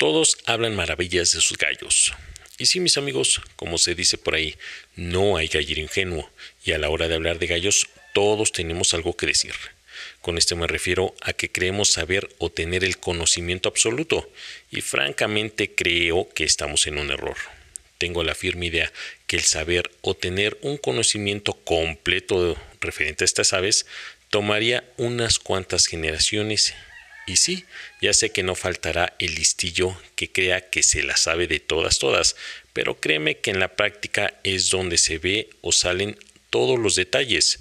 Todos hablan maravillas de sus gallos. Y sí, mis amigos, como se dice por ahí, no hay gallero ingenuo, y a la hora de hablar de gallos, todos tenemos algo que decir. Con esto me refiero a que creemos saber o tener el conocimiento absoluto, y francamente creo que estamos en un error. Tengo la firme idea que el saber o tener un conocimiento completo referente a estas aves tomaría unas cuantas generaciones y sí, ya sé que no faltará el listillo que crea que se la sabe de todas, todas, pero créeme que en la práctica es donde se ve o salen todos los detalles.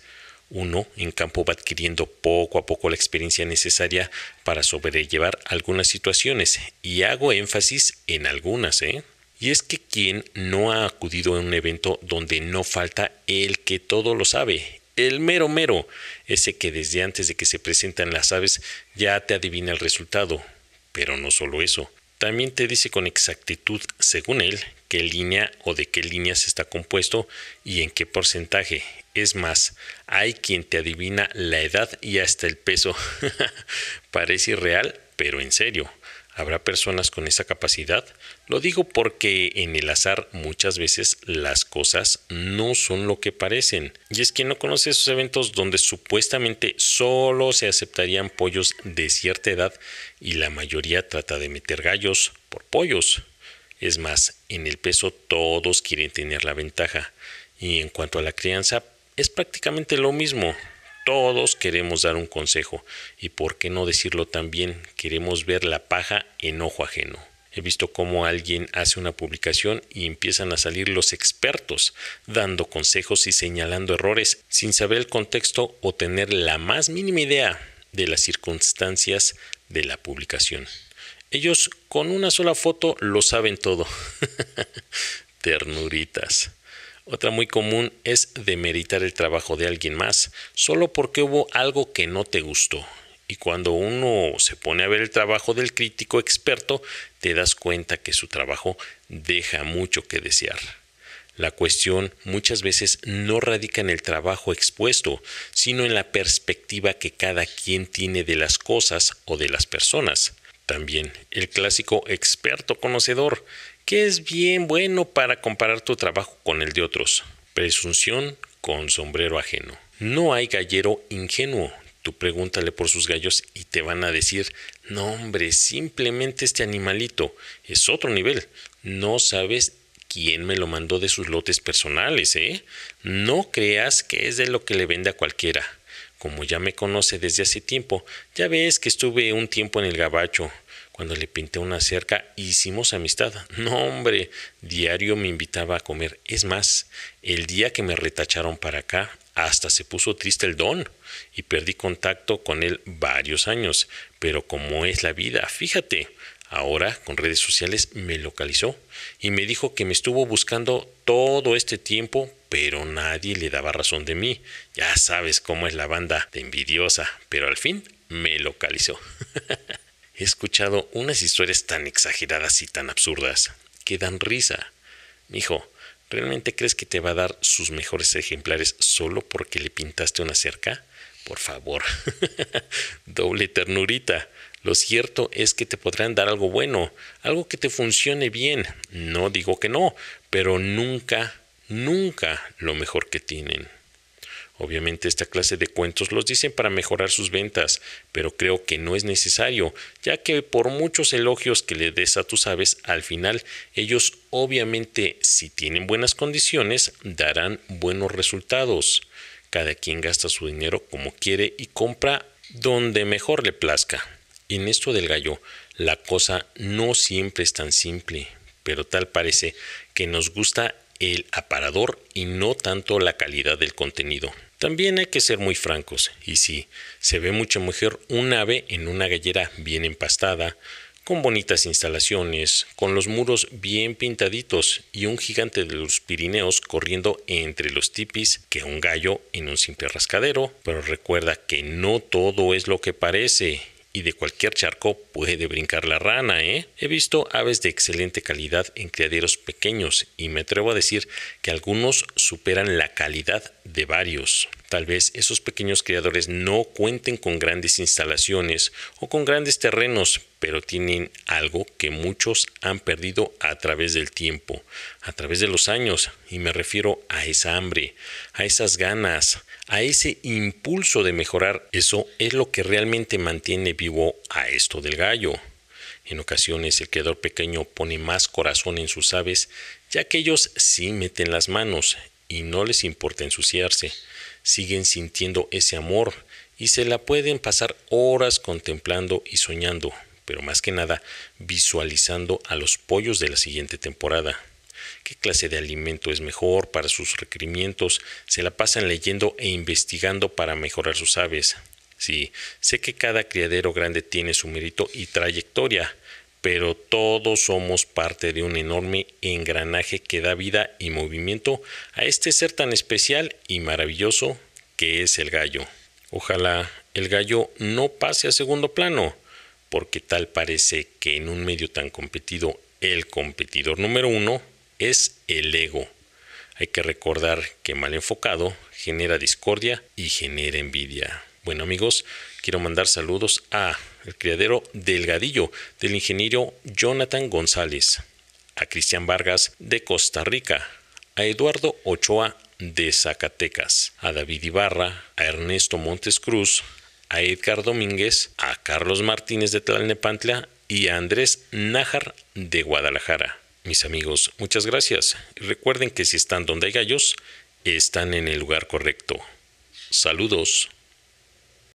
Uno en campo va adquiriendo poco a poco la experiencia necesaria para sobrellevar algunas situaciones, y hago énfasis en algunas, ¿eh? Y es que quien no ha acudido a un evento donde no falta el que todo lo sabe, el mero mero, ese que desde antes de que se presentan las aves ya te adivina el resultado. Pero no solo eso, también te dice con exactitud, según él, qué línea o de qué líneas está compuesto y en qué porcentaje. Es más, hay quien te adivina la edad y hasta el peso. Parece irreal, pero en serio. ¿Habrá personas con esa capacidad? Lo digo porque en el azar muchas veces las cosas no son lo que parecen. Y es que no conoce esos eventos donde supuestamente solo se aceptarían pollos de cierta edad y la mayoría trata de meter gallos por pollos. Es más, en el peso todos quieren tener la ventaja. Y en cuanto a la crianza, es prácticamente lo mismo. Todos queremos dar un consejo y por qué no decirlo también, queremos ver la paja en ojo ajeno. He visto cómo alguien hace una publicación y empiezan a salir los expertos dando consejos y señalando errores sin saber el contexto o tener la más mínima idea de las circunstancias de la publicación. Ellos con una sola foto lo saben todo. Ternuritas. Otra muy común es demeritar el trabajo de alguien más solo porque hubo algo que no te gustó. Y cuando uno se pone a ver el trabajo del crítico experto, te das cuenta que su trabajo deja mucho que desear. La cuestión muchas veces no radica en el trabajo expuesto, sino en la perspectiva que cada quien tiene de las cosas o de las personas. También el clásico experto conocedor, que es bien bueno para comparar tu trabajo con el de otros. Presunción con sombrero ajeno. No hay gallero ingenuo, Tú pregúntale por sus gallos y te van a decir, no hombre, simplemente este animalito es otro nivel. No sabes quién me lo mandó de sus lotes personales, ¿eh? No creas que es de lo que le vende a cualquiera. Como ya me conoce desde hace tiempo, ya ves que estuve un tiempo en el gabacho. Cuando le pinté una cerca, hicimos amistad. No, hombre, diario me invitaba a comer. Es más, el día que me retacharon para acá, hasta se puso triste el don y perdí contacto con él varios años. Pero como es la vida, fíjate, ahora con redes sociales me localizó y me dijo que me estuvo buscando todo este tiempo, pero nadie le daba razón de mí. Ya sabes cómo es la banda de envidiosa, pero al fin me localizó. He escuchado unas historias tan exageradas y tan absurdas que dan risa. Mijo, ¿Realmente crees que te va a dar sus mejores ejemplares solo porque le pintaste una cerca? Por favor, doble ternurita. Lo cierto es que te podrán dar algo bueno, algo que te funcione bien. No digo que no, pero nunca, nunca lo mejor que tienen. Obviamente esta clase de cuentos los dicen para mejorar sus ventas, pero creo que no es necesario, ya que por muchos elogios que le des a tus aves, al final ellos obviamente si tienen buenas condiciones darán buenos resultados. Cada quien gasta su dinero como quiere y compra donde mejor le plazca. En esto del gallo, la cosa no siempre es tan simple, pero tal parece que nos gusta el aparador y no tanto la calidad del contenido. También hay que ser muy francos, y si se ve mucha mujer un ave en una gallera bien empastada, con bonitas instalaciones, con los muros bien pintaditos y un gigante de los Pirineos corriendo entre los tipis que un gallo en un simple rascadero. Pero recuerda que no todo es lo que parece y de cualquier charco puede brincar la rana, ¿eh? He visto aves de excelente calidad en criaderos pequeños y me atrevo a decir que algunos superan la calidad de varios. Tal vez esos pequeños criadores no cuenten con grandes instalaciones o con grandes terrenos, pero tienen algo que muchos han perdido a través del tiempo, a través de los años, y me refiero a esa hambre, a esas ganas, a ese impulso de mejorar. Eso es lo que realmente mantiene vivo a esto del gallo. En ocasiones el criador pequeño pone más corazón en sus aves, ya que ellos sí meten las manos y no les importa ensuciarse siguen sintiendo ese amor y se la pueden pasar horas contemplando y soñando, pero más que nada visualizando a los pollos de la siguiente temporada. ¿Qué clase de alimento es mejor para sus requerimientos? Se la pasan leyendo e investigando para mejorar sus aves. Sí, sé que cada criadero grande tiene su mérito y trayectoria, pero todos somos parte de un enorme engranaje que da vida y movimiento a este ser tan especial y maravilloso que es el gallo. Ojalá el gallo no pase a segundo plano, porque tal parece que en un medio tan competido el competidor número uno es el ego. Hay que recordar que mal enfocado genera discordia y genera envidia. Bueno amigos, quiero mandar saludos a el criadero Delgadillo, del ingeniero Jonathan González, a Cristian Vargas de Costa Rica, a Eduardo Ochoa de Zacatecas, a David Ibarra, a Ernesto Montes Cruz, a Edgar Domínguez, a Carlos Martínez de Tlalnepantla y a Andrés Nájar de Guadalajara. Mis amigos, muchas gracias. recuerden que si están donde hay gallos, están en el lugar correcto. Saludos.